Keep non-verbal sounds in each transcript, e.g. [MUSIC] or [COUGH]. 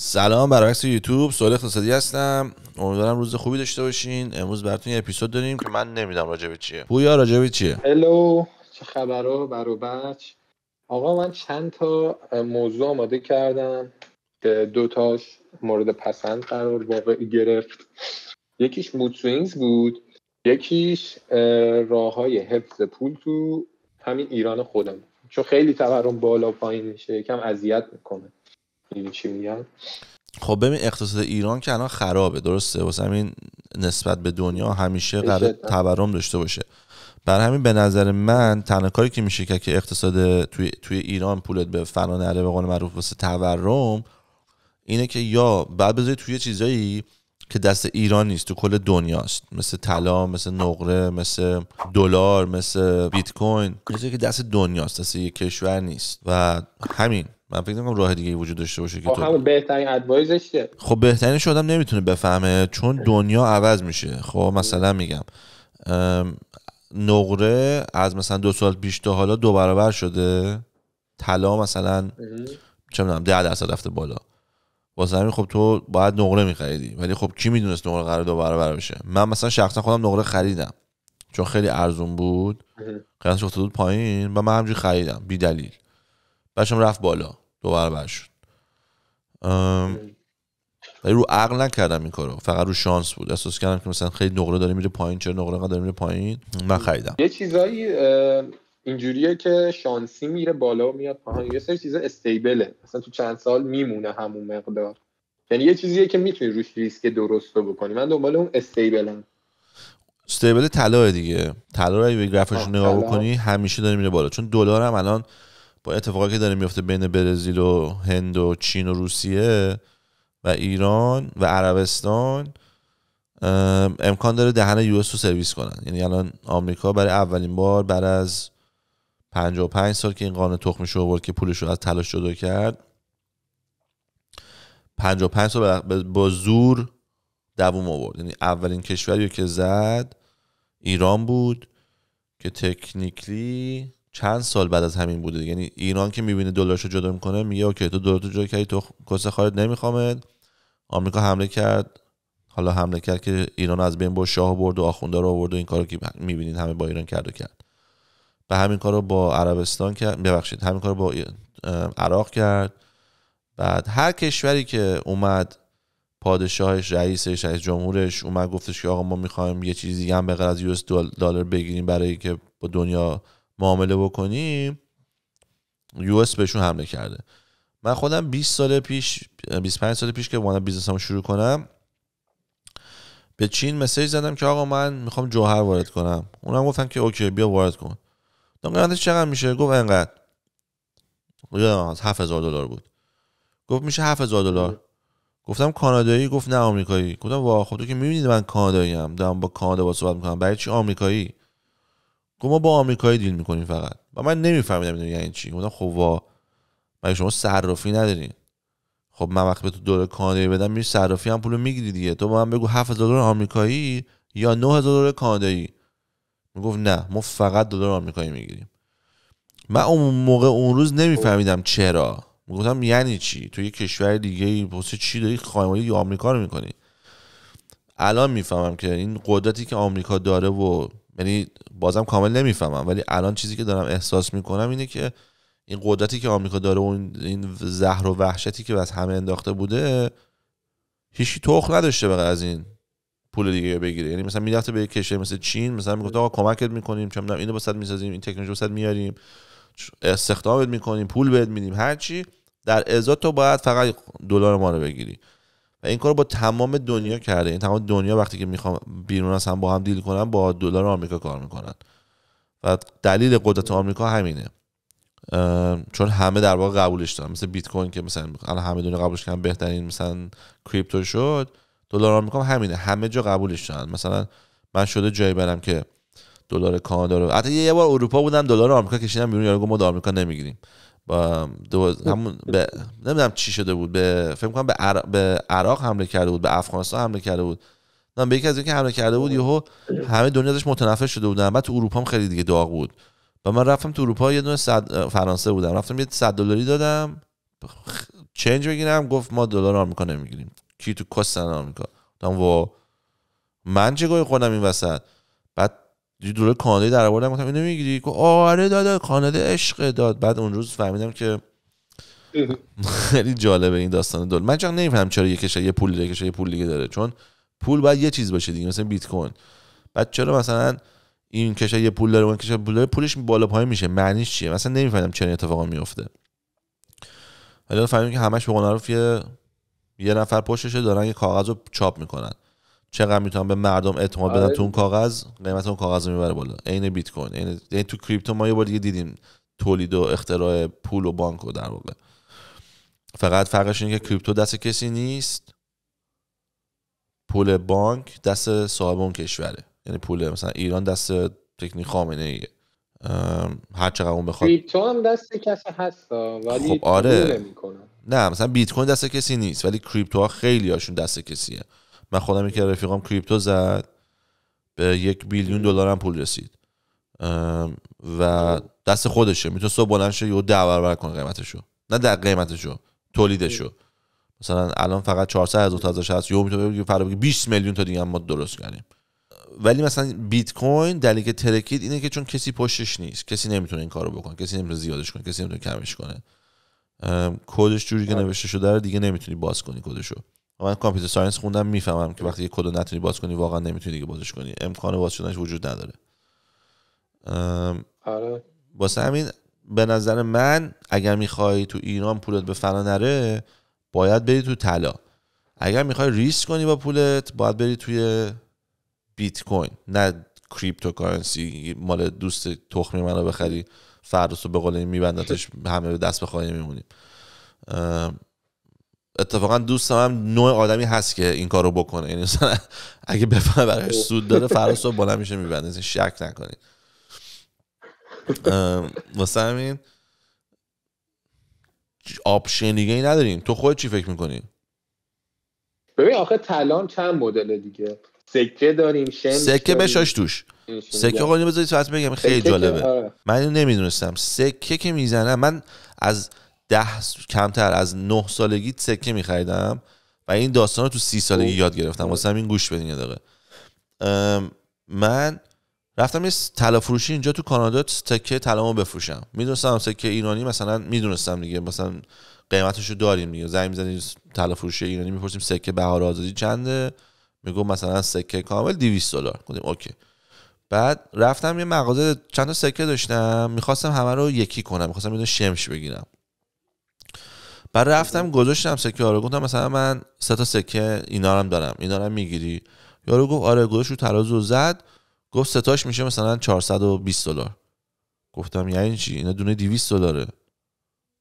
سلام برعکس یوتیوب سوال اقتصادی هستم امیدوارم روز خوبی داشته باشین امروز براتون یه اپیزود داریم که من نمیدونم راجع به چیه پویا راجع به چیه هلو چه خبرو برو بچ آقا من چند تا موضوع آماده کردم که دو تاش مورد پسند قرار واقع گرفت یکیش مود بود یکیش راه های حفظ پول تو همین ایران خودم چون خیلی تورم بالا پایین میشه کم اذیت میکنه این چی خب ببین اقتصاد ایران که الان خرابه درسته واسه همین نسبت به دنیا همیشه قرار تورم داشته باشه بر همین به نظر من تنها کاری که میشه که, که اقتصاد توی, توی ایران پولت به فنا نره به قول معروف واسه تورم اینه که یا بعد بذاری توی چیزایی که دست ایران نیست تو کل دنیاست مثل طلا مثل نقره مثل دلار مثل بیت کوین که دست دنیاست دست یک کشور نیست و همین من فکر راه دیگه وجود داشته باشه که تو بهترین ادوایزشه خب بهترینش آدم نمیتونه بفهمه چون دنیا عوض میشه خب مثلا میگم نقره از مثلا دو سال پیش تا حالا دو برابر شده طلا مثلا چه میدونم 10 درصد رفته بالا واسه همین خب تو باید نقره میخریدی ولی خب کی میدونست نقره قرار دو برابر بشه من مثلا شخصا خودم نقره خریدم چون خیلی ارزون بود قیمتش افتاد پایین و من همجوری خریدم بی دلیل بچم رفت بالا دو برابر شد ولی رو عقل نکردم این کارو فقط رو شانس بود احساس کردم که مثلا خیلی نقره داره میره پایین چرا نقره داره میره پایین من خریدم یه چیزایی اینجوریه که شانسی میره بالا و میاد پایین یه سری چیزا استیبله مثلا تو چند سال میمونه همون مقدار یعنی یه چیزیه که میتونی روش ریسک درست رو بکنی من دنبال اون استیبلم استیبل طلا دیگه طلا رو اگه گرافش نگاه بکنی همیشه داره میره بالا چون دلار الان اتفاقی که داره میفته بین برزیل و هند و چین و روسیه و ایران و عربستان امکان داره دهن یو رو سرویس کنن یعنی الان آمریکا برای اولین بار بعد از 55 سال که این قانون تخم رو آورد که پولش رو از تلاش جدا کرد 55 سال با زور دووم آورد یعنی اولین کشوری که زد ایران بود که تکنیکلی چند سال بعد از همین بوده یعنی ایران که میبینه دلارشو جدا میکنه میگه اوکی تو دلار تو جدا کردی تو کسه خواهد نمیخوامت آمریکا حمله کرد حالا حمله کرد که ایران از بین با شاه برد و آخوندا رو آورد و این کارو که میبینید همه با ایران کرد و کرد به همین کارو با عربستان کرد ببخشید همین کارو با عراق کرد بعد هر کشوری که اومد پادشاهش رئیسش رئیس جمهورش اومد گفتش که آقا ما میخوایم یه چیزی هم به غیر از یو دلار بگیریم برای که با دنیا معامله بکنیم یو اس بهشون حمله کرده من خودم 20 سال پیش 25 سال پیش که بیزنس بیزنسمو شروع کنم به چین مسیج زدم که آقا من میخوام جوهر وارد کنم اونم گفتن که اوکی بیا وارد کن قیمتش چقدر میشه گفت انقدر هفت 7000 دلار بود گفت میشه 7000 دلار گفتم کانادایی گفت نه آمریکایی گفتم واه خب تو که میبینید من کانادایی ام دارم با کانادا با صحبت میکنم برای چی آمریکایی گفت ما با آمریکایی دیل میکنیم فقط و من نمیفهمیدم یعنی چی گفتم خب وا مگه شما صرافی ندارین خب من وقتی به تو دلار کانادایی بدم میری صرافی هم پولو میگیری دیگه تو به من بگو 7000 دلار آمریکایی یا 9000 دلار کانادایی میگفت نه ما فقط دلار آمریکایی میگیریم من اون موقع اون روز نمیفهمیدم چرا میگفتم یعنی چی تو یه کشور دیگه ای پس چی داری خایمالی یا آمریکا رو میکنی الان میفهمم که این قدرتی که آمریکا داره و یعنی بازم کامل نمیفهمم ولی الان چیزی که دارم احساس میکنم اینه که این قدرتی که آمریکا داره و این زهر و وحشتی که از همه انداخته بوده هیچی توخ نداشته بقیه از این پول دیگه بگیره یعنی مثلا میرفته به کشه مثل چین مثلا میگفت آقا کمکت میکنیم چه اینو بسد میسازیم این تکنولوژی بسد میاریم استخدامت میکنیم پول بهت میدیم هرچی در ازاد تو باید فقط دلار ما رو بگیری و این کار با تمام دنیا کرده این یعنی تمام دنیا وقتی که میخوام بیرون از هم با هم دیل کنن با دلار آمریکا کار میکنن و دلیل قدرت آمریکا همینه چون همه در واقع قبولش دارن مثل بیت کوین که مثلا الان همه دنیا قبولش کردن بهترین مثلا کریپتو شد دلار آمریکا همینه همه جا قبولش دارن مثلا من شده جای برم که دلار کانادا رو حتی یه بار اروپا بودم دلار آمریکا کشیدم بیرون یارو گفت ما آمریکا نمیگیریم دو همون خب. به نمیدونم چی شده بود به فکر کنم به, عراق... حمله کرده بود به افغانستان حمله کرده بود نه به یکی از که حمله کرده بود یهو همه دنیا داشت متنفر شده بودن بعد تو اروپا هم خیلی دیگه داغ بود و من رفتم تو اروپا یه دونه صد... فرانسه بودم رفتم یه 100 دلاری دادم چنج بگیرم گفت ما دلار آمریکا نمیگیریم کی تو کاستن آمریکا گفتم و من چه گوی خودم این وسط دوره کانادا در آوردم گفتم اینو میگیری گفت آره دادا کانادا عشق داد بعد اون روز فهمیدم که خیلی جالبه این داستان دل. من چرا نمیفهمم چرا یه کشور یه پول دیگه یه پول دیگه داره چون پول باید یه چیز باشه دیگه مثلا بیت کوین بعد چرا مثلا این کشه یه پول داره اون کشه پول پولش بالا پای میشه معنیش چیه مثلا نمیفهمم چرا اتفاقا میفته حالا فهمیدم که همش به یه یه نفر پشتشه دارن یه کاغذ رو چاپ میکنن چقدر میتونن به مردم اعتماد بدن آره. تو اون کاغذ قیمت اون کاغذ رو میبره بالا عین بیت کوین عین یعنی- یعنی تو کریپتو ما یه بار دیگه دیدیم تولید و اختراع پول و بانک و در واقع فقط فرقش اینه که کریپتو دست کسی نیست پول بانک دست صاحب اون کشوره یعنی پول مثلا ایران دست تکنیک خامنه ایه هر چقدر اون بخواد کریپتو هم دست کسی هست ولی خب آره نه مثلا بیت کوین دست کسی نیست ولی کریپتوها خیلی هاشون دست کسیه من خودم یکی رفیقام کریپتو زد به یک بیلیون دلار هم پول رسید و دست خودشه میتونه صبح بلند شه یهو ده برابر کنه قیمتشو نه در قیمتشو تولیدشو مثلا الان فقط 400 هزار تا ازش هست یهو میتونه بگه فردا 20 میلیون تا دیگه ما درست کنیم ولی مثلا بیت کوین دلیل که ترکید اینه که چون کسی پشتش نیست کسی نمیتونه این کارو بکنه کسی نمیتونه زیادش کنه کسی نمیتونه کمش کنه کدش جوری که آره. نوشته شده رو دیگه نمیتونی باز کنی کدشو من کامپیوتر ساینس خوندم میفهمم که وقتی یه کد نتونی باز کنی واقعا نمیتونی دیگه بازش کنی امکان باز شدنش وجود نداره آره واسه همین به نظر من اگر میخوای تو ایران پولت به فنا نره باید بری تو طلا اگر میخوای ریسک کنی با پولت باید بری توی بیت کوین نه کریپتوکارنسی مال دوست تخمی منو بخری فردوس رو به قول این میبندتش همه به دست به میمونیم اتفاقا دوستم هم نوع آدمی هست که این کارو بکنه یعنی مثلا اگه بفهمه براش سود داره فردا رو بالا میشه میبنده شک نکنید واسه همین آپشن دیگه ای نداریم تو خود چی فکر میکنی ببین آخه تلان چند مدل دیگه سکه داریم سکه بشاش توش سکه قول خب بذارید بگم خیلی جالبه آره. من من نمیدونستم سکه که میزنم من از ده کمتر از نه سالگی سکه میخریدم و این داستان رو تو سی سالگی خب. یاد گرفتم خب. واسه همین گوش بدین یه من رفتم یه طلا فروشی اینجا تو کانادا تکه طلامو بفروشم میدونستم سکه ایرانی مثلا میدونستم دیگه مثلا قیمتشو داریم دیگه زنگ میزنی طلا فروشی ایرانی میپرسیم سکه بهار آزادی چنده میگو مثلا سکه کامل 200 دلار گفتیم اوکی بعد رفتم یه مغازه چند تا سکه داشتم میخواستم همه رو یکی کنم میخواستم یه شمش بگیرم بعد رفتم گذاشتم سکه رو گفتم مثلا من سه تا سکه اینا رو هم دارم اینا هم میگیری یارو گفت آره گذاشت رو ترازو زد گفت ستاش میشه مثلا 420 دلار گفتم یعنی چی اینا دونه 200 دلاره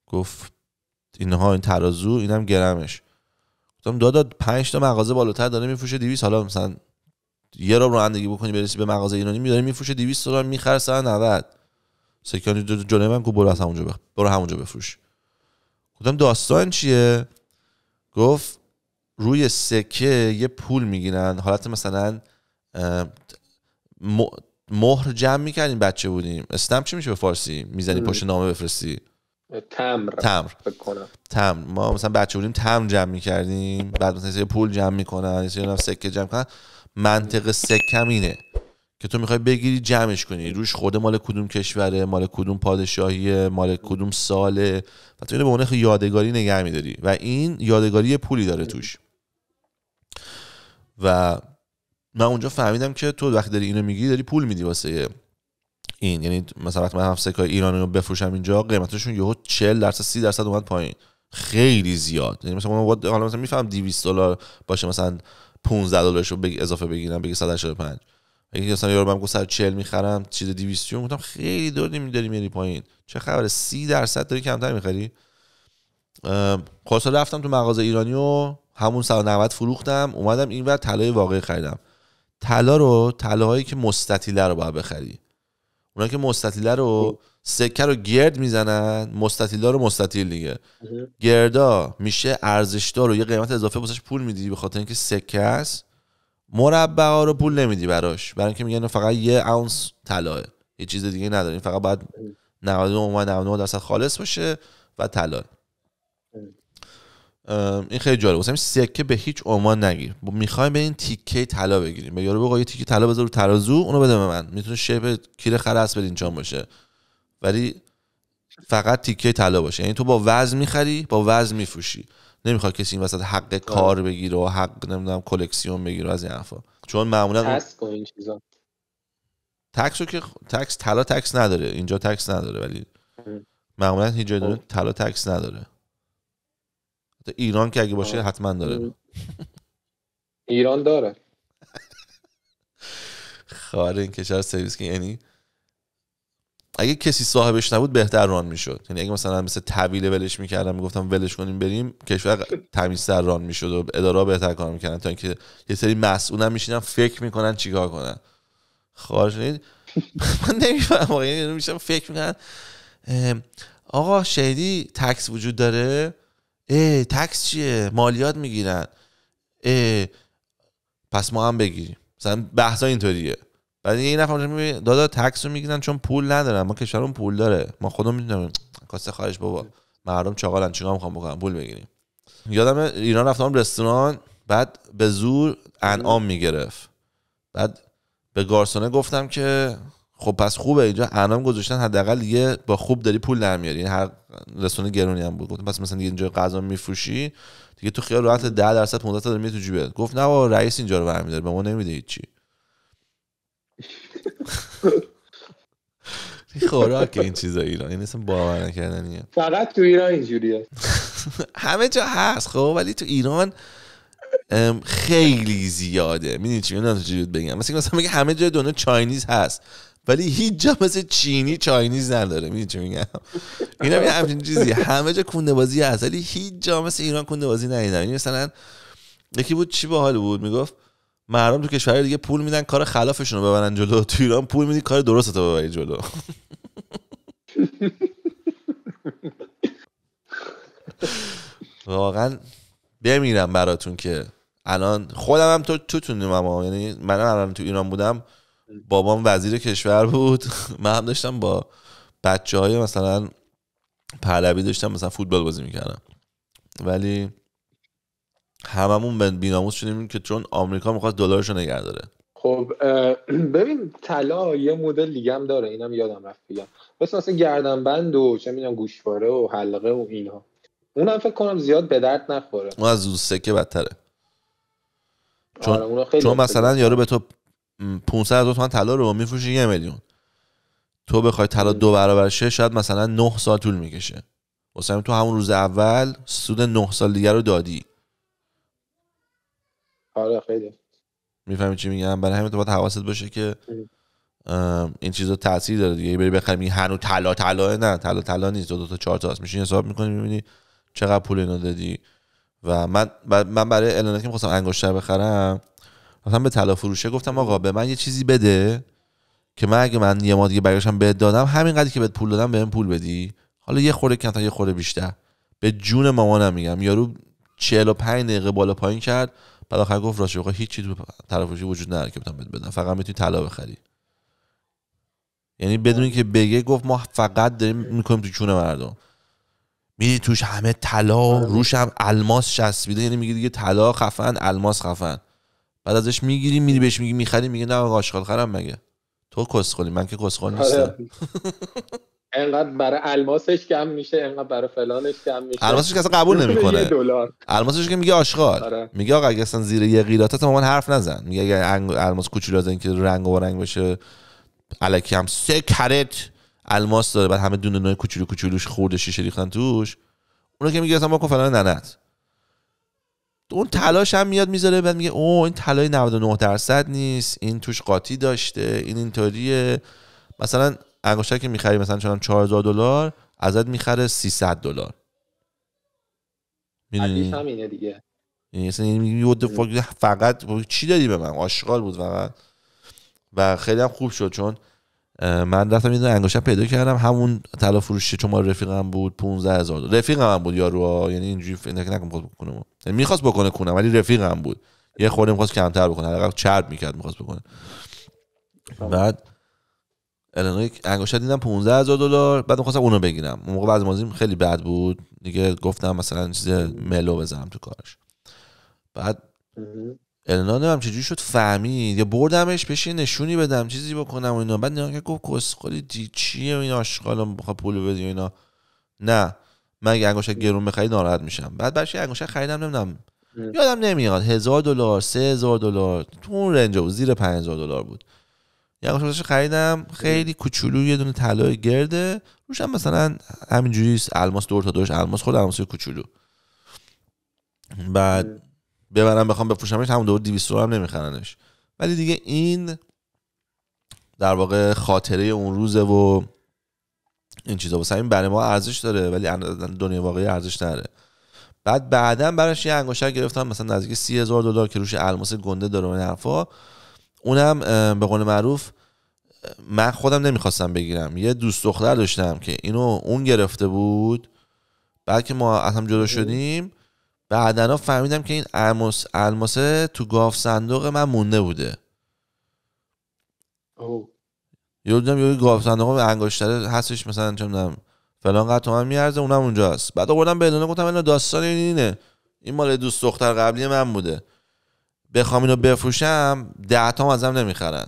گفت اینها این ترازو اینم گرمش گفتم دادا 5 تا مغازه بالاتر داره میفروشه 200 حالا مثلا یه رو رانندگی بکنی برسی به مغازه ایرانی میداره میفروشه 200 دلار میخره 190 سکه جلوی من گفت برو همونجا بخ برو همونجا بفروش گفتم داستان چیه گفت روی سکه یه پول میگیرن حالت مثلا مهر جمع میکردیم بچه بودیم استم چی میشه به فارسی میزنی پشت نامه بفرستی تمر تمر تمر ما مثلا بچه بودیم تمر جمع میکردیم بعد مثلا یه پول جمع میکنن یه سکه جمع میکنن منطق سکه اینه که تو میخوای بگیری جمعش کنی روش خود مال کدوم کشوره مال کدوم پادشاهیه مال کدوم ساله و تو اینو به عنوان یادگاری نگه میداری و این یادگاری پولی داره توش و من اونجا فهمیدم که تو وقتی داری اینو میگی داری پول میدی واسه این یعنی مثلا وقتی من سکای ایرانی رو بفروشم اینجا قیمتشون یهو 40 درصد 30 درصد اومد پایین خیلی زیاد یعنی مثلا حالا مثلا میفهم 200 دلار باشه مثلا 15 دلارشو بگی اضافه بگیرم بگی 185 اگه مثلا یارو بهم گفت 140 میخرم چیز 200 گفتم خیلی دور میداری میری پایین چه خبره 30 درصد داری کمتر میخری خلاصه خب، رفتم تو مغازه ایرانی و همون 190 فروختم اومدم این بعد طلای واقعی خریدم طلا رو طلاهایی که مستطیله رو باید بخری اونا که مستطیله رو سکه رو گرد میزنن مستطیلا رو مستطیل دیگه گردا میشه ارزشدار و یه قیمت اضافه بسش پول میدی به خاطر اینکه سکه است مربع ها رو پول نمیدی براش برای اینکه میگن فقط یه اونس طلاه یه چیز دیگه نداری فقط باید 99 درصد خالص باشه و طلا این خیلی جالب واسه سکه به هیچ عنوان نگیر میخوایم به این تیکه طلا بگیریم به یارو بگو یه تیکه طلا بذار رو ترازو اونو بده به من میتونه شیپ کیر خرس بدین چون باشه ولی فقط تیکه طلا باشه یعنی تو با وزن میخری با وزن میفروشی نمیخواد کسی این وسط حق آره. کار بگیره و حق نمیدونم کلکسیون بگیره از این حرفا چون معمولا تکس این تکس که تکس طلا تکس نداره اینجا تکس نداره ولی معمولا هیچ جای خب. طلا تکس نداره ایران که اگه باشه حتما داره ایران داره [LAUGHS] خاره این کشور سرویس که یعنی اگه کسی صاحبش نبود بهتر ران میشد یعنی اگه مثلا مثل طویله ولش میکردم میگفتم ولش کنیم بریم کشور تمیزتر ران میشد و اداره بهتر کار میکردن تا اینکه یه سری مسئولن میشینن فکر میکنن چیکار کنن خارج خب، [LAUGHS] من نمیفهمم واقعا یعنی میشم فکر میکنن آقا شهدی تکس وجود داره ای تکس چیه مالیات میگیرن ای پس ما هم بگیریم مثلا بحثا اینطوریه بعد یه نفر میگه دادا تکس رو میگیرن چون پول ندارن ما کشورمون پول داره ما خودمون میتونیم کاسه خارج بابا مردم چاقالن چیکار میخوام بکنم پول بگیریم یادم ایران رفتم رستوران بعد به زور انعام میگرفت بعد به گارسونه گفتم که خب پس خوبه اینجا انعام گذاشتن حداقل یه با خوب داری پول در میاری یعنی هر رستوران گرونی هم بود گفتم پس مثلا اینجا غذا میفروشی دیگه تو خیال راحت 10 درصد مدت درصد می تو جیبت گفت نه با رئیس اینجا رو داره به ما نمیده چی خوراک این چیزا ایران این اصلا باور نکردنیه فقط تو ایران اینجوریه همه جا هست خب ولی تو ایران خیلی زیاده میدونی چی میدونم بگم مثلا مثلا همه جای دنیا چاینیز هست ولی هیچ جا مثل چینی چاینیز نداره میدونی چی میگم اینا هم همچین چیزی همه جا کنده بازی هست ولی هیچ جا مثل ایران کنده بازی ندیدم مثلا یکی بود چی باحال بود میگفت مردم تو کشورهای دیگه پول میدن کار خلافشون رو ببرن جلو تو ایران پول میدی کار درست تو ببری جلو واقعا بمیرم براتون که الان خودم هم تو توتونیم یعنی من الان تو ایران بودم بابام وزیر کشور بود [LAUGHS] من هم داشتم با بچه های مثلا پهلوی داشتم مثلا فوتبال بازی میکردم ولی هممون بیناموز شدیم که چون آمریکا میخواد دلارشو رو نگه داره خب [CLEARS THROAT] ببین طلا یه مدل دیگه هم داره اینم یادم رفت بگم مثل مثلا گردنبند و چه میدونم گوشواره و حلقه و اینها اونم فکر کنم زیاد به درد نخوره اون از اون سکه بدتره چون, آره چون مثلا یارو به تو 500 هزار تومن طلا رو میفروشی یه میلیون تو بخوای طلا دو برابر شه شاید مثلا 9 سال طول میکشه واسه تو همون روز اول سود 9 سال دیگه رو دادی آره خیلی میفهمی چی میگم برای همین تو باید حواست باشه که این چیزا تاثیر داره دیگه بری بخری میگی هنو طلا طلا نه طلا طلا نیست دو, دو تا چهار تا هست میشین حساب میکنی میبینی چقدر پول اینو دادی و من من برای اعلاناتی که میخواستم انگشتر بخرم مثلا به طلا فروشه گفتم آقا به من یه چیزی بده که من اگه من یه ما دیگه برگشتم بهت دادم همینقدری که بهت پول دادم بهم پول بدی حالا یه خورده کمتر یه خورده بیشتر به جون مامانم میگم یارو 45 دقیقه بالا پایین کرد بعد آخر گفت راشو آقا چیز تو طرفشی وجود نداره که بتونم بدم فقط میتونی طلا بخری یعنی بدون که بگه گفت ما فقط داریم میکنیم تو چونه مردم میری توش همه طلا آره. روش هم الماس چسبیده یعنی میگی دیگه طلا خفن الماس خفن بعد ازش میگیری میری بهش میگی میخری میگه نه آقا آشغال خرم مگه تو کسخلی من که کسخل آره. نیستم [LAUGHS] انقدر برای الماسش کم میشه انقدر برای فلانش کم میشه الماسش که اصلا قبول نمیکنه الماسش که میگه آشغال آره. میگه آقا اگه اصلا زیر یه تا من حرف نزن میگه اگه الماس کوچولو از اینکه رنگ و رنگ بشه الکی هم سه کرت الماس داره بعد همه دونه نوع کوچولو کوچولوش خورده شیشه ریختن توش اونا که میگه اصلا ما فلان ننت اون تلاش هم میاد میذاره بعد میگه او این طلای 99 درصد نیست این توش قاطی داشته این اینطوریه مثلا انگشتر که میخری مثلا چون 4000 دلار ازت میخره 300 دلار میدونی همینه دیگه یعنی یه یعنی دفعه فقط چی دادی به من آشغال بود فقط و خیلی هم خوب شد چون من رفتم یه دونه پیدا کردم همون طلا فروشی چون ما رفیقم بود 15000 دلار رفیقم هم بود یارو یعنی اینجوری نکنم خود بکنه یعنی میخواست بکنه کنم ولی رفیقم بود یه خورده میخواست کمتر بکنه حداقل چرب میکرد میخواست بکنه بعد الان یک انگشتر دیدم 15000 دلار بعد می‌خواستم اونو بگیرم اون موقع بعضی مازیم خیلی بد بود دیگه گفتم مثلا چیز ملو بزنم تو کارش بعد الان نمیدونم چجوری شد فهمید یا بردمش بهش نشونی بدم چیزی بکنم و اینا بعد نگاه که گفت کسخلی دی چیه این آشغالو میخواد پول بدی و اینا نه من اگه انگشت گرون بخرید ناراحت میشم بعد برش انگشت خریدم نمیدونم یادم نمیاد هزار دلار سه هزار دلار تو اون رنج بود زیر 5000 دلار بود یواش خریدم خیلی کوچولو یه دونه طلای گرده روشم هم مثلا همینجوری الماس دور تا دورش الماس خود الماس کوچولو بعد ببرم بخوام بفروشمش همون دور 200 هم نمیخرنش ولی دیگه این در واقع خاطره اون روزه و این چیزا واسه این برای ما ارزش داره ولی دنیا واقعی ارزش نداره بعد بعدا براش یه انگشتر گرفتم مثلا نزدیک سی هزار دلار که روش الماس گنده داره این اونم به قول معروف من خودم نمیخواستم بگیرم یه دوست دختر داشتم که اینو اون گرفته بود بعد که ما از هم جدا شدیم بعدنا فهمیدم که این الماس الماسه تو گاف صندوق من مونده بوده خب. یه دیدم یه گاف صندوق به انگشتره هستش مثلا چه میدونم فلان قد تومن میارزه اونم اونجاست بعد آوردم بدونه گفتم اینا داستان اینه این مال دوست دختر قبلی من بوده بخوام اینو بفروشم ده هم ازم نمیخرن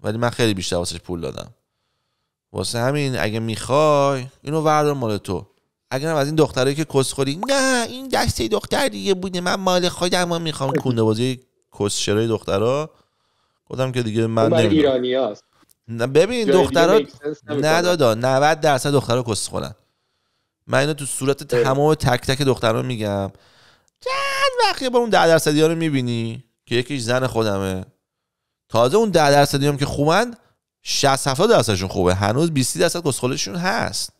ولی من خیلی بیشتر واسش پول دادم واسه همین اگه میخوای اینو وردار مال تو اگر از این دختره که خوری نه این دسته دختر دیگه بوده من مال خودم هم میخوام کنده بازی شرای دخترها گفتم که دیگه من ایرانی نه ببین دخترها نه دادا 90 درصد دخترها خورن من اینو تو صورت تمام تک تک دخترها میگم چند وقت یه بار اون ده درصدی ها رو میبینی که یکیش زن خودمه تازه اون ده درصدی هم که خوبن 60 70 درصدشون خوبه هنوز 20 درصد کسخلشون هست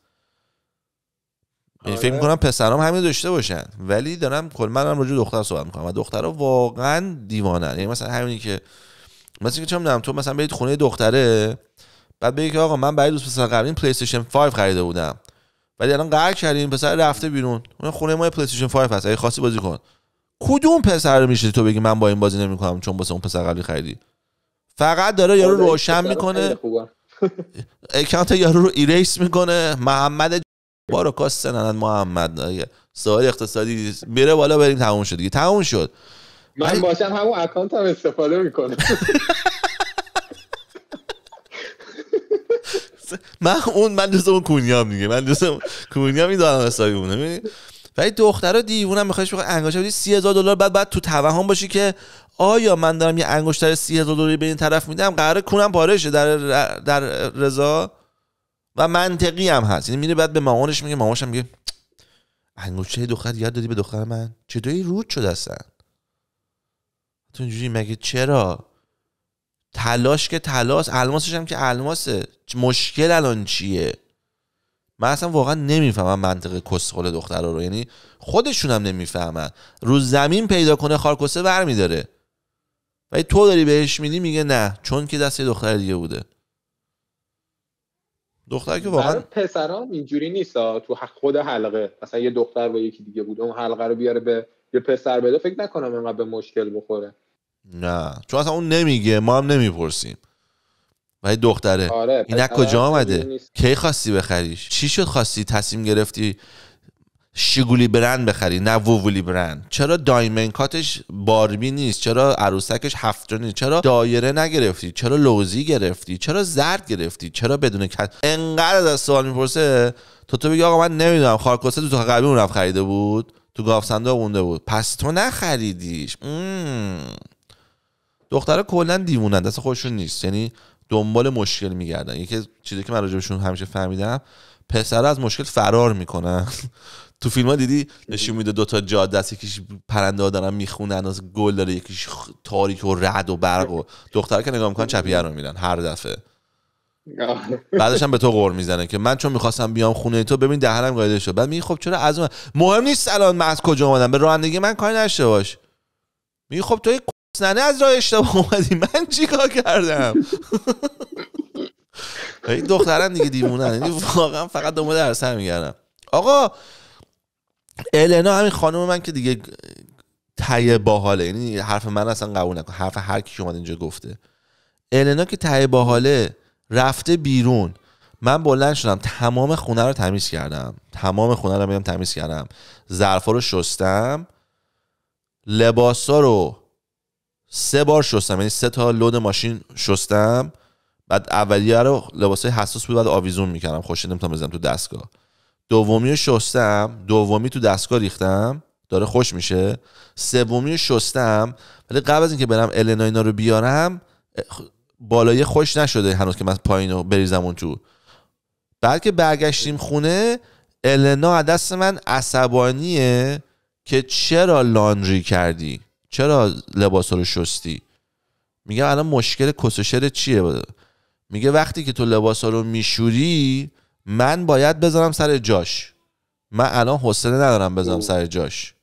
یعنی فکر فکر آره. میکنم پسرام همین داشته باشن ولی دارم کل منم راجع دختر صحبت میکنم و دخترها واقعا دیوانن یعنی مثلا همینی که مثلا که چم تو مثلا برید خونه دختره بعد بگی که آقا من برای دوست پسر قبلیم پلی استیشن 5 خریده بودم ولی الان قهر کردیم پسر رفته بیرون اون خونه ما پلیستیشن 5 هست اگه خواستی بازی کن کدوم پسر رو میشه تو بگی من با این بازی نمیکنم چون واسه اون پسر قبلی خریدی فقط داره یارو خب، روشن خب، میکنه [LAUGHS] اکانت یارو رو ایریس میکنه محمد بارو کاست نند محمد سوال اقتصادی میره بالا بریم تموم شد دیگه تموم شد من باشم همون اکانت هم استفاده میکنم [LAUGHS] من اون من دوست اون کونیام دیگه من دوست کونیام این دارم حسابی بودم ولی دخترو دیوونم میخوایش بخوای انگشتر بدی 30000 دلار بعد بعد تو توهم باشی که آیا من دارم یه انگشتر 30000 دلاری به این طرف میدم قرار کونم پاره شه در در رضا و منطقی هم هست یعنی میره بعد به مامانش میگه مامانش میگه انگشتر دختر یاد دادی به دختر من چطوری رود شده هستن تو اینجوری مگه چرا تلاش که تلاس الماسش هم که الماسه مشکل الان چیه من اصلا واقعا نمیفهمم منطق کسخل دختر رو یعنی خودشون هم نمیفهمن رو زمین پیدا کنه خارکسه برمیداره ولی تو داری بهش میدی میگه نه چون که دست دختر دیگه بوده دختر که واقعا پسران اینجوری نیست تو خود حلقه مثلا یه دختر و یکی دیگه بوده اون حلقه رو بیاره به یه پسر بده فکر نکنم اینقدر به مشکل بخوره نه چون اصلا اون نمیگه ما هم نمیپرسیم ولی دختره آره، اینک کجا آمده کی خواستی بخریش چی شد خواستی تصمیم گرفتی شیگولی برند بخری نه ووولی برند چرا دایمن کاتش باربی نیست چرا عروسکش هفت نیست چرا دایره نگرفتی چرا لوزی گرفتی چرا زرد گرفتی چرا بدون کت انقدر از سوال میپرسه تو تو بگی آقا من نمیدونم خارکوسه تو قبلی اون رفت خریده بود تو گاف صندوق مونده بود پس تو نخریدیش مم. دخترها کلا دیوونن دست خودشون نیست یعنی دنبال مشکل میگردن یکی چیزی که من راجبشون همیشه فهمیدم پسر از مشکل فرار میکنن [LAUGHS] تو فیلم ها دیدی نشون میده دوتا جا دست یکیش پرنده ها دارن میخونن از گل داره یکیش تاریک و رد و برق و دختر که نگاه میکنن چپیه رو میرن هر دفعه بعدش هم به تو غور میزنه که من چون میخواستم بیام خونه تو ببین دهنم قایده شد بعد میگه خب چرا از مهم نیست الان من از کجا اومدم به رانندگی من کاری نشته باش میگه خب تو نه از راه اشتباه اومدی من چیکار کردم این دخترم دیگه دیمونن یعنی واقعا فقط دنبال درس هم میگردم آقا النا همین خانم من که دیگه تایه باحاله یعنی حرف من اصلا قبول نکن حرف هر کی اومد اینجا گفته النا که تایه باحاله رفته بیرون من بلند شدم تمام خونه رو تمیز کردم تمام خونه رو میام تمیز کردم ظرفا رو شستم لباسا رو سه بار شستم یعنی سه تا لود ماشین شستم بعد اولیه رو لباسای حساس بود بعد آویزون میکردم خوشی نمیتونم بزنم تو دستگاه دومی رو شستم دومی تو دستگاه ریختم داره خوش میشه سومی شستم ولی قبل از اینکه برم النا اینا رو بیارم بالای خوش نشده هنوز که من پایین رو بریزم اون تو بعد که برگشتیم خونه النا دست من عصبانیه که چرا لانری کردی چرا لباس رو شستی میگه الان مشکل کسوشر چیه میگه وقتی که تو لباس رو میشوری من باید بذارم سر جاش من الان حوصله ندارم بذارم سر جاش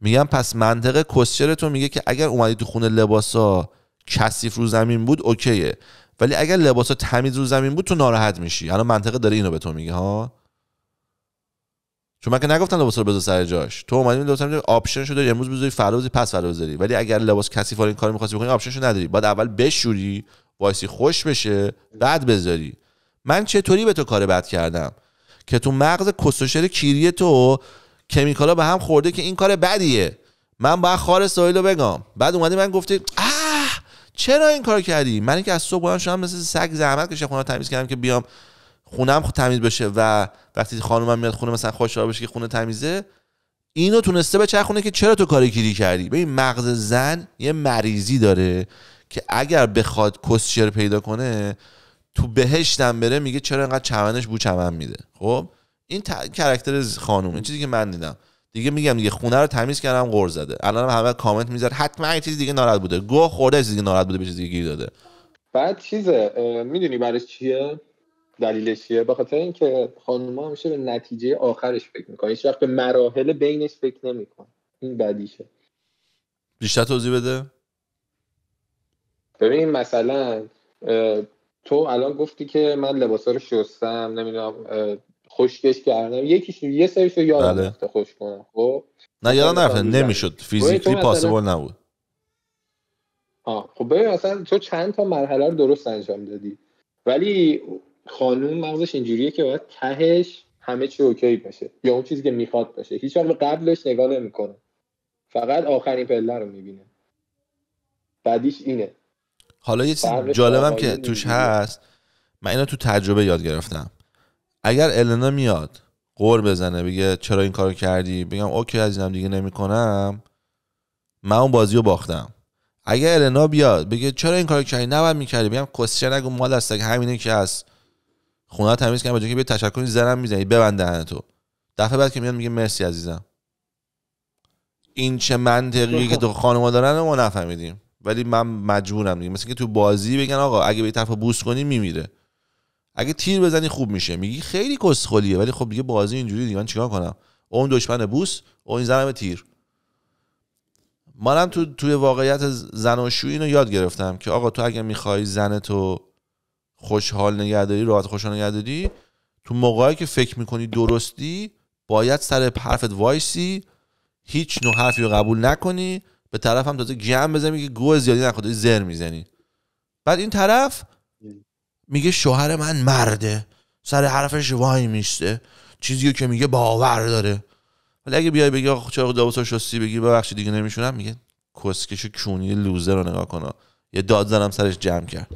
میگم پس منطق کسچر تو میگه که اگر اومدی تو خونه لباسا کثیف رو زمین بود اوکیه ولی اگر لباسا تمیز رو زمین بود تو ناراحت میشی الان منطقه داره اینو به تو میگه ها چون من که نگفتم لباس رو بذار سر جاش تو اومدی لباس آپشن شده امروز بذاری فردا بذاری پس فردا بذاری ولی اگر لباس کسی این کارو می‌خواستی بکنی شو نداری بعد اول بشوری وایسی خوش بشه بعد بذاری من چطوری به تو کار بد کردم که تو مغز کسوشر کیری تو کمیکالا به هم خورده که این کار بدیه من باید خار سایل رو بگم بعد اومدی من گفتی آه چرا این کار کردی من که از صبح شدم مثل سگ زحمت کشیدم خونه تمیز کردم که بیام خونم خب تمیز بشه و وقتی خانومم میاد خونه مثلا خوشحال بشه که خونه تمیزه اینو تونسته به چه خونه که چرا تو کاری گیری کردی ببین مغز زن یه مریضی داره که اگر بخواد کسچر پیدا کنه تو بهشتم بره میگه چرا انقدر چمنش بو چمن میده خب این ت... کرکتر خانوم این چیزی که من دیدم دیگه میگم دیگه خونه رو تمیز کردم غور زده الان همه کامنت میذاره حتما این چیز دیگه ناراحت بوده گوه خورده چیز دیگه ناراحت بوده به چیز گیر داده بعد چیزه میدونی برای چیه دلیلش چیه به خاطر اینکه خانوما همیشه به نتیجه آخرش فکر میکنه هیچ وقت به مراحل بینش فکر نمیکنه این بدیشه بیشتر توضیح بده ببین مثلا تو الان گفتی که من لباسا رو شستم نمیدونم خشکش کردم یکیش یه سریش رو یادم بله. خوش کنم خب نه یادم نرفته نمیشد فیزیکلی پاسبل نبود آه. خب ببین مثلا تو چند تا مرحله رو درست انجام دادی ولی قانون مغزش اینجوریه که باید تهش همه چی اوکی باشه یا اون چیزی که میخواد باشه هیچ وقت قبلش نگاه نمیکنه فقط آخرین پله رو میبینه بعدیش اینه حالا یه چیز جالبم که توش هست من اینو تو تجربه یاد گرفتم اگر النا میاد قور بزنه بگه چرا این کارو کردی بگم اوکی عزیزم دیگه نمیکنم من اون بازی رو باختم اگر النا بیاد بگه چرا این کارو کردی نباید میکردی بگم کوشن نگو مال هست همینه که هست خونه تمیز کردن به که بیا تشکر زنم میزنی ببند تو دفعه بعد که میاد میگه مرسی عزیزم این چه منطقیه که تو خانما دارن ما نفهمیدیم ولی من مجبورم دیگه مثل که تو بازی بگن آقا اگه به طرف بوس کنی میمیره اگه تیر بزنی خوب میشه میگی خیلی کسخلیه ولی خب دیگه بازی اینجوری دیگه من چیکار کنم اون دشمن بوس اون زنم تیر منم تو توی واقعیت زن و اینو یاد گرفتم که آقا تو اگه میخوای زن تو خوشحال نگهداری راحت خوشحال نگهداری تو موقعی که فکر میکنی درستی باید سر حرفت وایسی هیچ نوع حرفی رو قبول نکنی به طرف هم تازه گم بزنی که گوه زیادی نخواد زر میزنی بعد این طرف میگه شوهر من مرده سر حرفش وای میشته چیزی که میگه باور داره ولی اگه بیای بگی آخ چرا داوسا شستی بگی ببخشید دیگه نمیشونم میگه کسکش کونی لوزر رو نگاه کن یه زنم سرش جمع کرد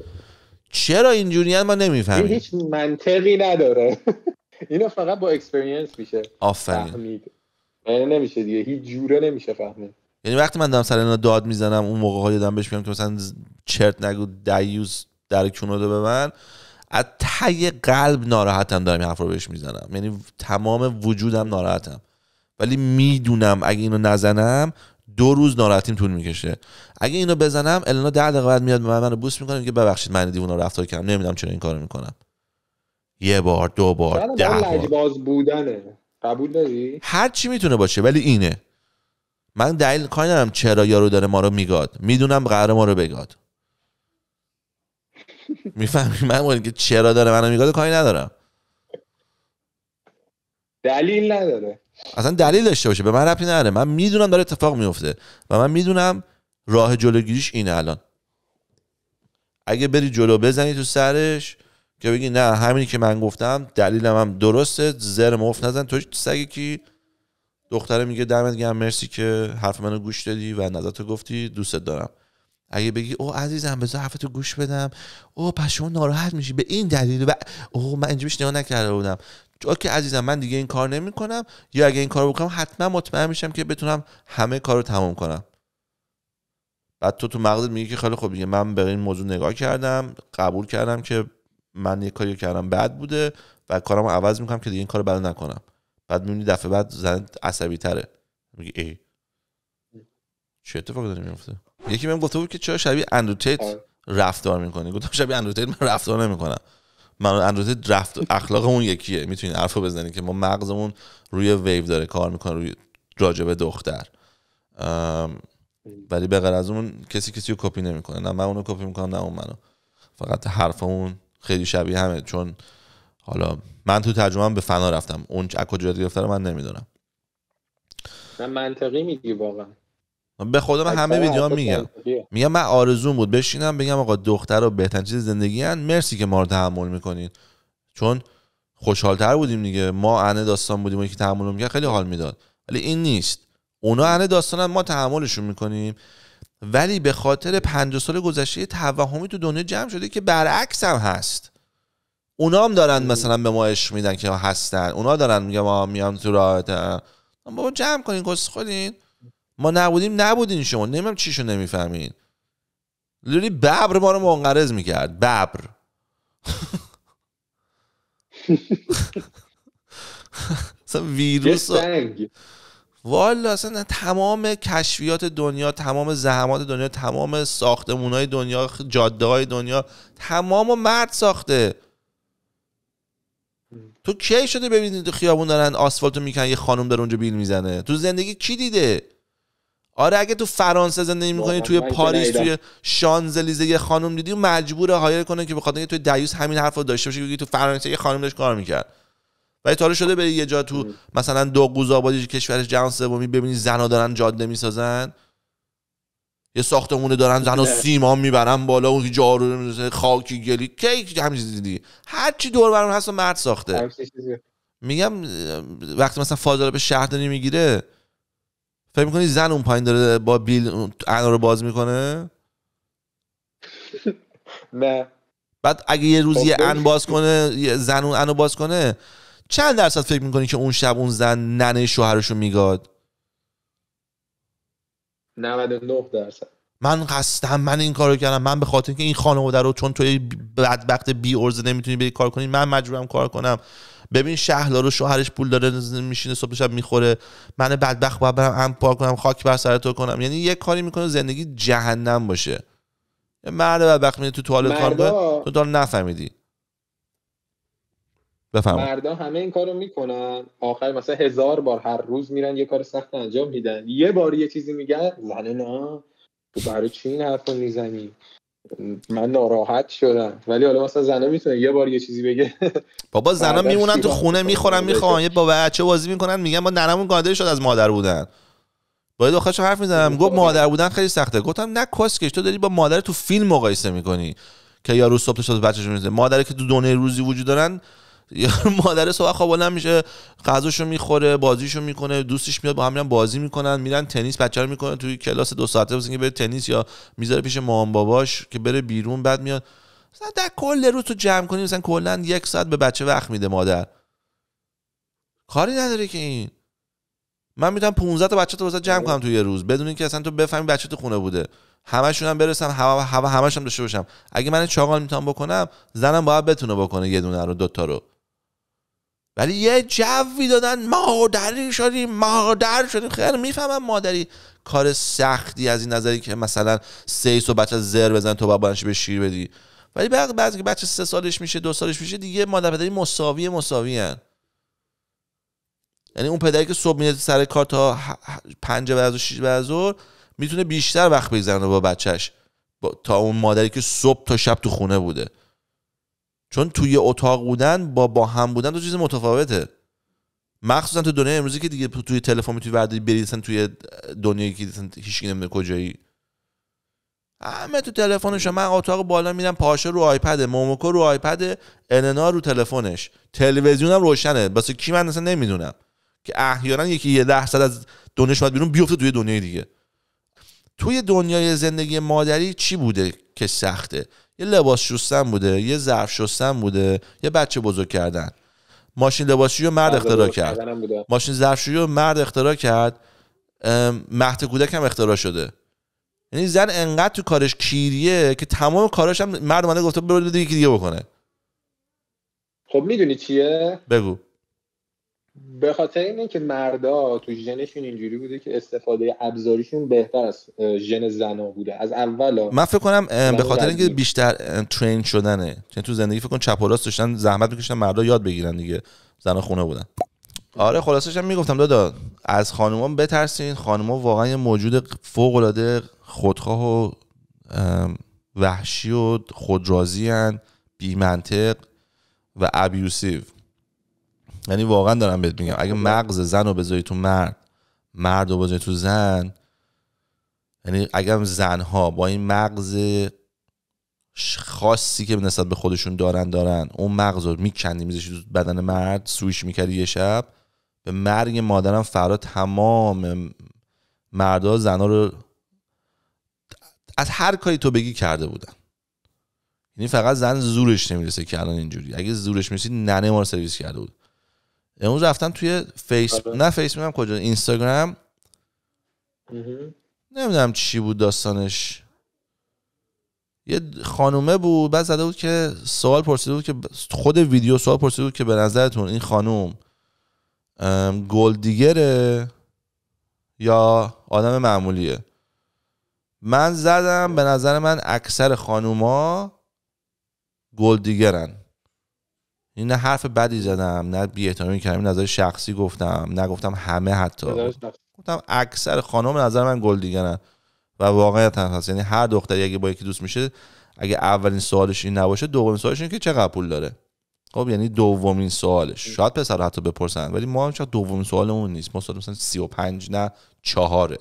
چرا اینجوری ما نمیفهمیم هیچ منطقی نداره [LAUGHS] اینو فقط با اکسپریانس میشه آفرین یعنی نمیشه دیگه هیچ جوره نمیشه فهمید یعنی وقتی من دارم سر اینا داد میزنم اون موقع هایی یادم بهش که مثلا چرت نگو دیوز در کونودو به من از ته قلب ناراحتم دارم این حرف رو بهش میزنم یعنی تمام وجودم ناراحتم ولی میدونم اگه اینو نزنم دو روز ناراحتیم طول میکشه اگه اینو بزنم النا 10 دقیقه بعد میاد من منو بوس میکنه میگه ببخشید من دیوونه رفتار کردم نمیدونم چرا این کارو میکنم یه بار دو بار ده بار باز بودنه قبول داری هر چی میتونه باشه ولی اینه من دلیل کاری ندارم چرا یارو داره ما رو میگاد میدونم قرار ما رو بگاد [LAUGHS] میفهمی من که چرا داره منو میگاد کاری ندارم دلیل نداره اصلا دلیل داشته باشه به من ربطی نداره من میدونم داره اتفاق میفته و من میدونم راه جلوگیریش اینه الان اگه بری جلو بزنی تو سرش که بگی نه همینی که من گفتم دلیلم هم درسته زر مفت نزن تو سگی کی دختره میگه دمت گرم مرسی که حرف منو گوش دادی و نظرتو گفتی دوستت دارم اگه بگی او عزیزم بذار حرفتو گوش بدم او پس شما ناراحت میشی به این دلیل و او من اینجوریش نکرده بودم اوکی عزیزم من دیگه این کار نمیکنم یا اگه این کار بکنم حتما مطمئن میشم که بتونم همه کار رو تمام کنم بعد تو تو مغزت میگی که خیلی خب من به این موضوع نگاه کردم قبول کردم که من یه کاری کردم بد بوده و کارم عوض میکنم که دیگه این کار رو نکنم بعد میبینی دفعه بعد زن عصبی تره میگی ای چه اتفاق داری میفته یکی بهم گفته بود که چرا شبیه اندوتیت آره. رفتار میکنی گفتم شبیه اندوتیت من رفتار نمیکنم من اندروید رفت اخلاق اون یکیه میتونین حرفو بزنین که ما مغزمون روی ویو داره کار میکنه روی راجبه دختر ولی به از اون کسی کسی رو کپی نمیکنه نه من اونو کپی میکنم نه اون منو فقط حرفمون خیلی شبیه همه چون حالا من تو ترجمه به فنا رفتم اون از کجا گرفته رو من نمیدونم من منطقی میگی واقعا به خودم همه ویدیو میگم میگم من آرزوم بود بشینم بگم آقا دختر بهترین چیز زندگی هن. مرسی که ما رو تحمل میکنین چون خوشحالتر بودیم دیگه ما انه داستان بودیم و که تحمل میکرد خیلی حال میداد ولی این نیست اونا انه داستان ما تحملشون میکنیم ولی به خاطر 50 سال گذشته توهمی تو دنیا جمع شده که برعکس هم هست اونا هم دارن مثلا به ما عشق میدن که هستن اونا دارن میگه ما میام تو راحت بابا جمع کنین کس خودین ما نبودیم نبودین شما نمیم چیشو نمیفهمین لیلی ببر ما رو منقرض میکرد ببر اصلا ویروس والا اصلا تمام کشفیات دنیا تمام زحمات دنیا تمام ساختمون های دنیا جاده های دنیا تمام و مرد ساخته تو کی شده ببینید تو خیابون دارن آسفالتو میکنن یه خانم داره اونجا بیل میزنه تو زندگی کی دیده آره اگه تو فرانسه زندگی میکنی توی پاریس توی شانزلیزه یه خانم دیدی مجبور هایر کنه که بخاطر توی دیوس همین حرف رو داشته باشه که تو فرانسه یه خانم داشت کار میکرد ولی تازه شده بری یه جا تو مثلا دو قوزآبادی کشورش جهان سومی ببینی زنا دارن جاده میسازن یه ساختمونه دارن زنا سیمان میبرن بالا اون جارو خاکی گلی کیک همین چیز دیدی هر چی دور برام هست مرد ساخته میگم وقتی مثلا فاضل به دنی میگیره فکر میکنی زن اون پایین داره با بیل انا رو باز میکنه [LAUGHS] نه بعد اگه یه روز یه خب، ان باز کنه زن اون انو باز کنه چند درصد فکر میکنی که اون شب اون زن ننه شوهرشو میگاد 99 درصد من قصدم من این کارو کردم من به خاطر اینکه این خانواده رو چون توی بدبخت بی ارزه نمیتونی بری کار کنی من مجبورم کار کنم ببین شهلا رو شوهرش پول داره میشینه صبح شب میخوره من بدبخت باید برم ام پارک کنم خاک بر سر تو کنم یعنی یه کاری میکنه زندگی جهنم باشه مرد بدبخت میره تو توالت مردا... تو دار نفهمیدی بفهم مردا همه این کارو میکنن آخر مثلا هزار بار هر روز میرن یه کار سخت انجام میدن یه بار یه چیزی میگن زنه نه تو برای چی این حرفو میزنی من ناراحت شدم ولی حالا مثلا زنه میتونه یه بار یه چیزی بگه بابا زنا میمونن تو خونه آره، میخورن آره، میخوان آره. یه با بچه بازی میکنن میگن ما نرمون گاده شد از مادر بودن با دخترش حرف میزنم گفت مادر بودن خیلی سخته گفتم نه کسکش تو داری با مادر تو فیلم مقایسه میکنی که یارو صبح شد بچه میزنه مادری که تو دنیای روزی وجود دارن مادر صبح خواب بلند میشه غذاشو میخوره بازیشو میکنه دوستش میاد با هم بازی میکنن میرن تنیس بچه رو میکنه توی کلاس دو ساعته که بره تنیس یا میذاره پیش مام باباش که بره بیرون بعد میاد مثلا در کل روز تو جمع کنی مثلا کلا یک ساعت به بچه وقت میده مادر کاری نداره که این من میتونم 15 تا بچه تو جمع کنم تو یه روز بدون اینکه اصلا تو بفهمی بچه تو خونه بوده همشون هم برسن هوا هوا همش هم داشته باشم اگه من چاقال میتونم بکنم زنم باید بتونه بکنه یه دونه رو دوتا رو ولی یه جوی دادن مادری شدیم مادر شدیم خیلی میفهمم مادری کار سختی از این نظری که مثلا سه و بچه زر بزن تو بابانش به شیر بدی ولی بعضی که بچه سه سالش میشه دو سالش میشه دیگه مادر پدری مساوی مساوی هن. یعنی اون پدری که صبح میاد سر کار تا پنج بعد و شیش میتونه بیشتر وقت بگذرنه با بچهش تا اون مادری که صبح تا شب تو خونه بوده چون توی اتاق بودن با با هم بودن دو چیز متفاوته مخصوصا تو دنیای امروزی که دیگه توی تلفن توی وردی بریسن توی دنیایی که کی نمیده کجایی همه تو تلفنش من اتاق بالا میرم پاشا رو آیپد موموکو رو آیپد اننا رو تلفنش تلویزیونم روشنه واسه کی من اصلا نمیدونم که احیانا یکی یه درصد از دنیاش بیرون بیفته توی دنیای دیگه توی دنیای زندگی مادری چی بوده که سخته یه لباس شستن بوده یه ظرف شستن بوده یه بچه بزرگ کردن ماشین لباسشویی رو مرد اختراع کرد ماشین ظرفشویی رو مرد اختراع کرد مهد کودک هم اختراع شده یعنی زن انقدر تو کارش کیریه که تمام کاراش هم مرد اومده گفته برو یکی دیگه بکنه خب میدونی چیه بگو به خاطر اینه که مردا تو ژنشون اینجوری بوده که استفاده ابزاریشون بهتر از ژن زنا بوده از اول من فکر کنم به خاطر اینکه بیشتر ترین شدنه چون یعنی تو زندگی فکر کن چپ و راست داشتن زحمت میکشن مردا یاد بگیرن دیگه زنا خونه بودن آره خلاصش هم میگفتم دادا از خانوما بترسین خانوما واقعا یه موجود فوق العاده خودخواه و وحشی و خودرازی هن بی و ابیوسیو یعنی واقعا دارم بهت میگم اگه خب. مغز زن رو بذاری تو مرد مرد رو بذاری تو زن یعنی زن ها با این مغز خاصی که نسبت به خودشون دارن دارن اون مغز رو میکندی میذاشی تو بدن مرد سویش میکردی یه شب به مرگ مادرم فرا تمام مردا زنا رو از هر کاری تو بگی کرده بودن یعنی فقط زن زورش نمیرسه که الان اینجوری اگه زورش میرسید ننه ما رو سرویس کرده بود امروز رفتم توی فیس آره. نه فیس کجا اینستاگرام نمیدونم چی بود داستانش یه خانومه بود بعد زده بود که سوال پرسیده بود که خود ویدیو سوال پرسیده بود که به نظرتون این خانوم گلدیگره یا آدم معمولیه من زدم به نظر من اکثر خانوما گلدیگرن این نه حرف بدی زدم نه بی احترامی کردم نظر شخصی گفتم نه گفتم همه حتی گفتم اکثر خانم نظر من گل دیگرن و واقعیت هم هست یعنی هر دختری اگه با یکی دوست میشه اگه اولین سوالش این نباشه دومین سوالش اینه که چقدر پول داره خب یعنی دومین سوالش شاید پسر حتی بپرسن ولی ما شاید دومین سوالمون نیست ما سوال مثلا 35 نه چهاره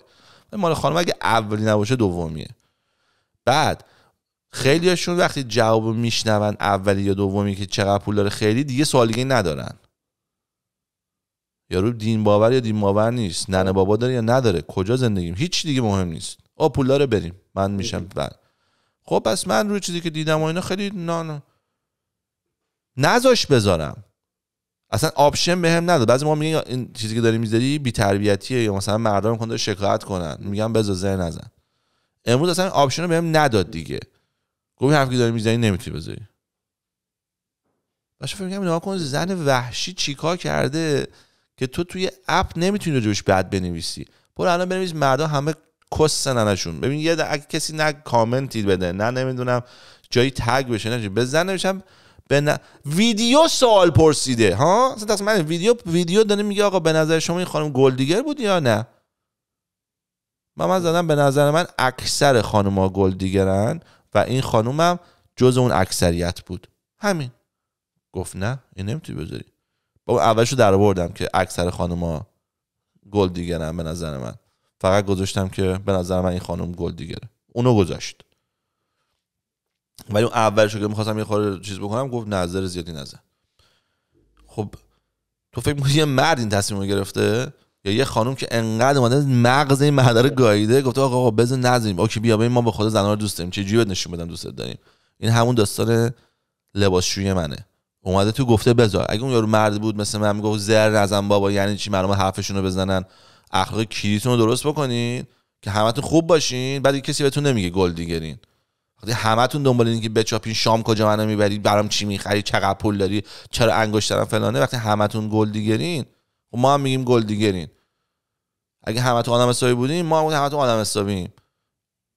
مال خانم اگه اولی نباشه دومیه بعد خیلیاشون وقتی جواب میشنون اولی یا دومی که چقدر پول داره خیلی دیگه سوالی دیگه ندارن یارو دین باور یا دین باور نیست ننه خب. بابا داره یا نداره کجا زندگیم هیچ دیگه مهم نیست آ پول داره بریم من میشم بعد بله. خب پس من روی چیزی که دیدم و اینا خیلی نه نذاش بذارم اصلا آپشن بهم نداد بعضی ما میگن این چیزی که داری میذاری بی تربیتیه یا مثلا مردم کنده شکایت کنن میگم بذار زر نزن امروز اصلا آپشن رو بهم نداد دیگه حرف حرفی داری میزنی نمیتونی بذاری باشه فکر میکنم کن زن وحشی چیکار کرده که تو توی اپ نمیتونی روش بد بنویسی برو الان بنویس مردا همه کس ننشون ببین یه اگه کسی نه کامنتی بده نه نمیدونم جایی تگ بشه نه به زن نمیشم به ویدیو سوال پرسیده ها من ویدیو ویدیو داره میگه آقا به نظر شما این خانم گلدیگر بود یا نه من من زدم به نظر من اکثر خانم ها گلدیگرن و این خانومم جز اون اکثریت بود همین گفت نه این نمیتونی بذاری با اولشو در آوردم که اکثر خانوما گل دیگرن به نظر من فقط گذاشتم که به نظر من این خانوم گل دیگره اونو گذاشت ولی اون رو که میخواستم یه خورده چیز بکنم گفت نظر زیادی نظر خب تو فکر میکنی یه مرد این تصمیم رو گرفته یا یه خانم که انقدر اومده مغز این مدار گاییده گفته آقا آقا بزن نذاریم اوکی بیا ببین ما به خود زنا رو دوست داریم چه جوری نشون بدم دوست داریم این همون داستان لباسشوی منه اومده تو گفته بذار اگه اون یارو مرد بود مثل من میگفت زر نزن بابا یعنی چی مردم حرفشون رو بزنن اخلاق کلیتون رو درست بکنین که همتون خوب باشین بعد کسی بهتون نمیگه گل دیگرین وقتی همتون دنبال اینید که بچاپین شام کجا منو میبرید برام چی میخری چقدر پول داری چرا انگشترم فلانه وقتی همتون گل دیگرین و خب ما هم میگیم گل دیگرین اگه همه تو آدم حسابی بودیم ما هم همه تو آدم حسابیم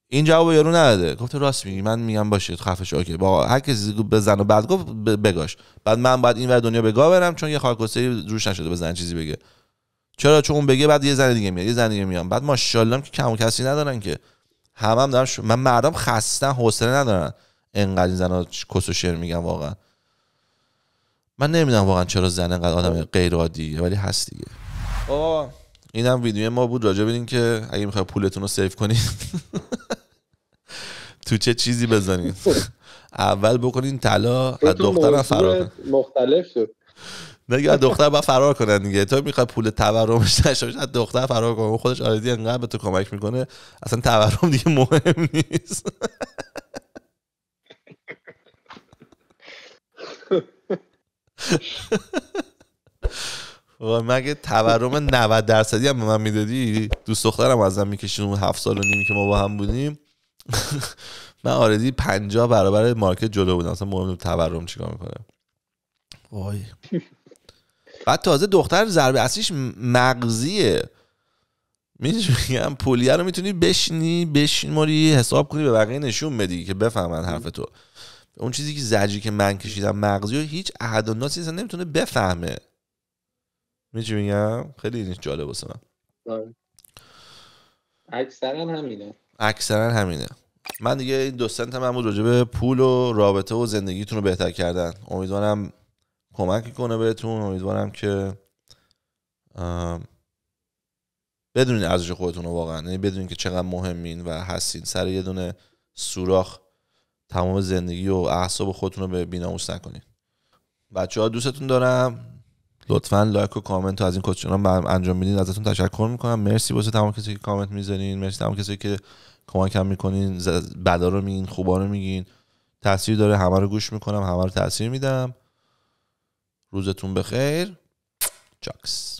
این جواب یارو نداده گفت راست میگی من میگم باشه خفش اوکی با هر کسی بزن و بعد گفت بگاش بعد من بعد این ور دنیا بگا برم چون یه خاکستری روش نشده بزن چیزی بگه چرا چون اون بگه بعد یه زن دیگه میاد یه زن دیگه میام بعد ماشاءالله که کم کسی ندارن که همم هم دارم شو... من مردم خستن حوصله ندارن انقدر این زنا کس و شعر میگن واقعا من نمیدونم واقعا چرا زن انقدر آدم غیر عادیه ولی هست دیگه آه این هم ویدیوی ما بود راجع بدین که اگه میخوای پولتون رو سیف کنید تو چه چیزی بزنید اول بکنین طلا از دخترم فرار کن مختلف شد از دختر با فرار کنن دیگه تو میخوای پول تورمش نشه از دختر فرار کنه خودش آردی انقدر به تو کمک میکنه اصلا تورم دیگه مهم نیست مگه تورم 90 درصدی هم به من میدادی دوست دخترم ازم میکشید اون هفت سال و نیمی که ما با هم بودیم من آردی 50 برابر مارکت جلو بودم اصلا مهم تورم چیکار میکنه وای بعد تازه دختر ضربه اصلیش مغزیه میگم پولیه رو میتونی بشینی بشین ماری حساب کنی به بقیه نشون بدی که بفهمن حرف تو اون چیزی که زجی که من کشیدم مغزی و هیچ احد و ناسی نمیتونه بفهمه میچی میگم خیلی جالب واسه من بله. اکثرا همینه اکثرا همینه من دیگه این دو سنت بود پول و رابطه و زندگیتون رو بهتر کردن امیدوارم کمک کنه بهتون امیدوارم که بدونین ارزش خودتون رو واقعا یعنی بدونین که چقدر مهمین و هستین سر یه دونه سوراخ تمام زندگی و اعصاب خودتون رو به بیناموس نکنید بچه ها دوستتون دارم لطفا لایک و کامنت و از این ها انجام میدین ازتون تشکر میکنم مرسی واسه تمام کسی که کامنت میذارین مرسی تمام کسی که کمکم میکنین بدا رو میگین خوبا رو میگین تاثیر داره همه رو گوش میکنم همه رو تاثیر میدم روزتون بخیر چاکس